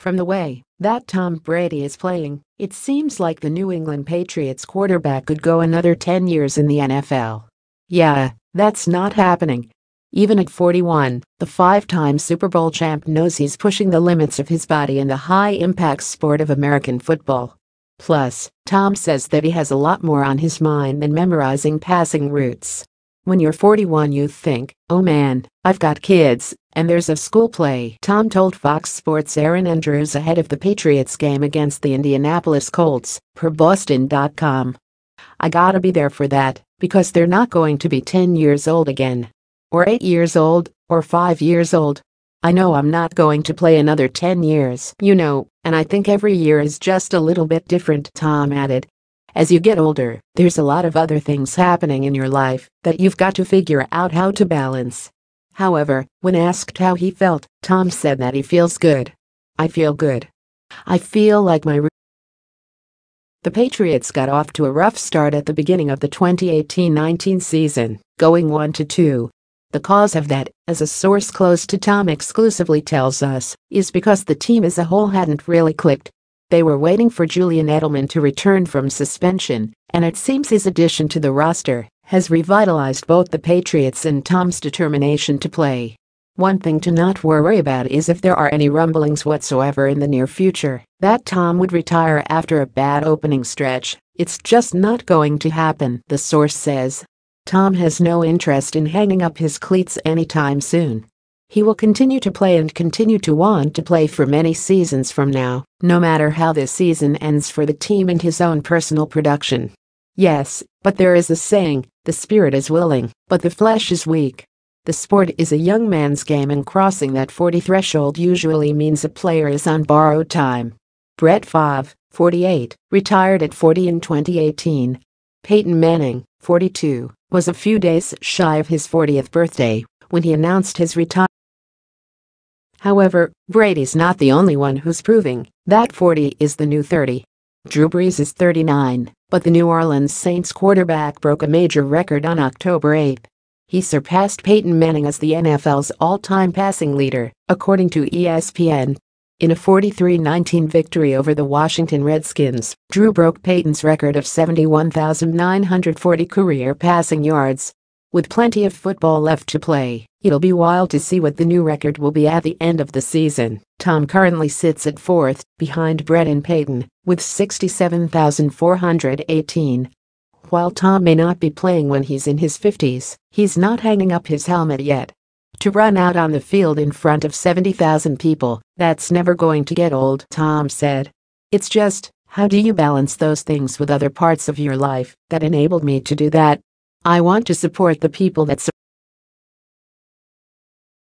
From the way that Tom Brady is playing, it seems like the New England Patriots quarterback could go another 10 years in the NFL. Yeah, that's not happening. Even at 41, the five time Super Bowl champ knows he's pushing the limits of his body in the high impact sport of American football. Plus, Tom says that he has a lot more on his mind than memorizing passing routes. When you're 41, you think, oh man, I've got kids, and there's a school play. Tom told Fox Sports Aaron Andrews ahead of the Patriots game against the Indianapolis Colts, per Boston.com. I gotta be there for that, because they're not going to be 10 years old again. Or 8 years old, or 5 years old. I know I'm not going to play another 10 years, you know, and I think every year is just a little bit different, Tom added. As you get older, there's a lot of other things happening in your life that you've got to figure out how to balance. However, when asked how he felt, Tom said that he feels good. I feel good. I feel like my the Patriots got off to a rough start at the beginning of the 2018-19 season, going 1-2. The cause of that, as a source close to Tom exclusively tells us, is because the team as a whole hadn't really clicked. They were waiting for Julian Edelman to return from suspension, and it seems his addition to the roster has revitalized both the Patriots and Tom's determination to play. One thing to not worry about is if there are any rumblings whatsoever in the near future that Tom would retire after a bad opening stretch, it's just not going to happen, the source says. Tom has no interest in hanging up his cleats anytime soon. He will continue to play and continue to want to play for many seasons from now, no matter how this season ends for the team and his own personal production. Yes, but there is a saying the spirit is willing, but the flesh is weak. The sport is a young man's game and crossing that 40 threshold usually means a player is on borrowed time. Brett Favre, 48, retired at 40 in 2018. Peyton Manning, 42, was a few days shy of his 40th birthday when he announced his retirement. However, Brady's not the only one who's proving that 40 is the new 30. Drew Brees is 39, but the New Orleans Saints quarterback broke a major record on October 8. He surpassed Peyton Manning as the NFL's all-time passing leader, according to ESPN. In a 43-19 victory over the Washington Redskins, Drew broke Peyton's record of 71,940 career passing yards. With plenty of football left to play, it'll be wild to see what the new record will be at the end of the season. Tom currently sits at fourth, behind Brett and Peyton, with 67,418. While Tom may not be playing when he's in his 50s, he's not hanging up his helmet yet. To run out on the field in front of 70,000 people, that's never going to get old, Tom said. It's just, how do you balance those things with other parts of your life that enabled me to do that? I want to support the people that